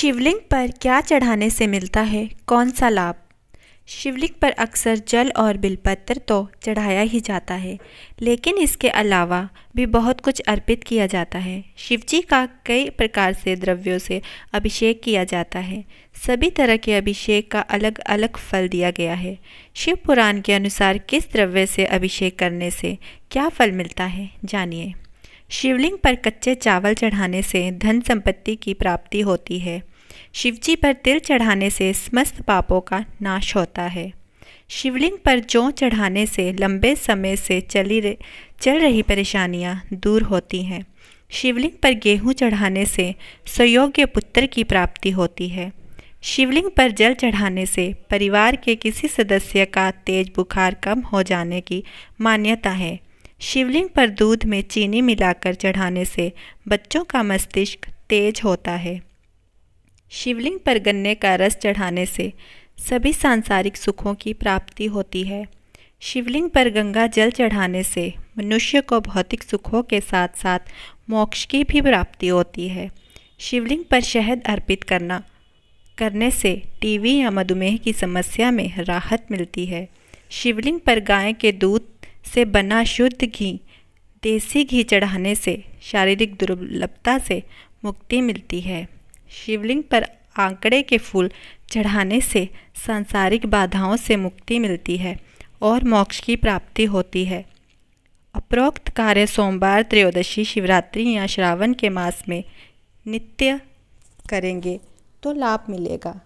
शिवलिंग पर क्या चढ़ाने से मिलता है कौन सा लाभ शिवलिंग पर अक्सर जल और बिलपत्र तो चढ़ाया ही जाता है लेकिन इसके अलावा भी बहुत कुछ अर्पित किया जाता है शिवजी का कई प्रकार से द्रव्यों से अभिषेक किया जाता है सभी तरह के अभिषेक का अलग अलग फल दिया गया है शिव पुराण के अनुसार किस द्रव्य से अभिषेक करने से क्या फल मिलता है जानिए शिवलिंग पर कच्चे चावल चढ़ाने से धन संपत्ति की प्राप्ति होती है शिवजी पर तिल चढ़ाने से समस्त पापों का नाश होता है शिवलिंग पर जौ चढ़ाने से लंबे समय से चली चल रही परेशानियां दूर होती हैं शिवलिंग पर गेहूं चढ़ाने से सयोग्य पुत्र की प्राप्ति होती है शिवलिंग पर जल चढ़ाने से परिवार के किसी सदस्य का तेज बुखार कम हो जाने की मान्यता है शिवलिंग पर दूध में चीनी मिलाकर चढ़ाने से बच्चों का मस्तिष्क तेज होता है शिवलिंग पर गन्ने का रस चढ़ाने से सभी सांसारिक सुखों की प्राप्ति होती है शिवलिंग पर गंगा जल चढ़ाने से मनुष्य को भौतिक सुखों के साथ साथ मोक्ष की भी प्राप्ति होती है शिवलिंग पर शहद अर्पित करना करने से टीवी या मधुमेह की समस्या में राहत मिलती है शिवलिंग पर गाय के दूध से बना शुद्ध घी देसी घी चढ़ाने से शारीरिक दुर्बलता से मुक्ति मिलती है शिवलिंग पर आंकड़े के फूल चढ़ाने से सांसारिक बाधाओं से मुक्ति मिलती है और मोक्ष की प्राप्ति होती है अपरोक्त कार्य सोमवार त्रयोदशी शिवरात्रि या श्रावण के मास में नित्य करेंगे तो लाभ मिलेगा